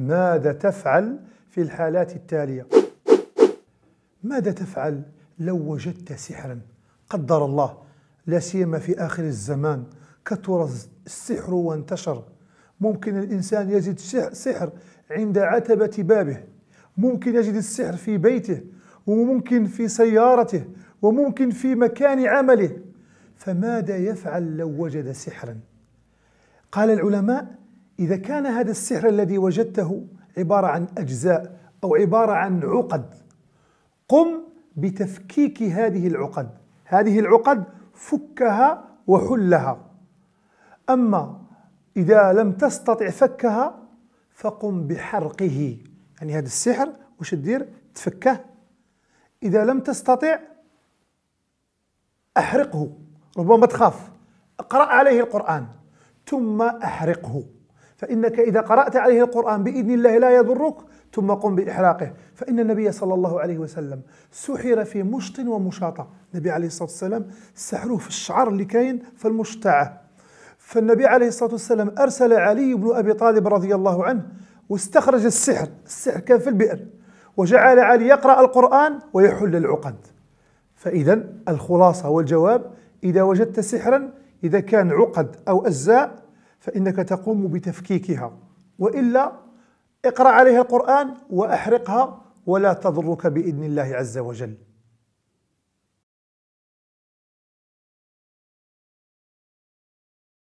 ماذا تفعل في الحالات التالية ماذا تفعل لو وجدت سحرا قدر الله لا سيما في آخر الزمان كثر السحر وانتشر ممكن الإنسان يجد سحر عند عتبة بابه ممكن يجد السحر في بيته وممكن في سيارته وممكن في مكان عمله فماذا يفعل لو وجد سحرا قال العلماء إذا كان هذا السحر الذي وجدته عبارة عن أجزاء أو عبارة عن عقد قم بتفكيك هذه العقد هذه العقد فكها وحلها أما إذا لم تستطع فكها فقم بحرقه يعني هذا السحر وش تدير تفكه إذا لم تستطع أحرقه ربما تخاف اقرأ عليه القرآن ثم أحرقه فإنك إذا قرأت عليه القرآن بإذن الله لا يضرك ثم قم بإحراقه فإن النبي صلى الله عليه وسلم سحر في مشط ومشاطة النبي عليه الصلاة والسلام سحروه في الشعر اللي كاين في المشتعة فالنبي عليه الصلاة والسلام أرسل علي بن أبي طالب رضي الله عنه واستخرج السحر السحر كان في البئر وجعل علي يقرأ القرآن ويحل العقد فإذا الخلاصة والجواب إذا وجدت سحرا إذا كان عقد أو أجزاء فإنك تقوم بتفكيكها وإلا اقرأ عليها القرآن وأحرقها ولا تضرك بإذن الله عز وجل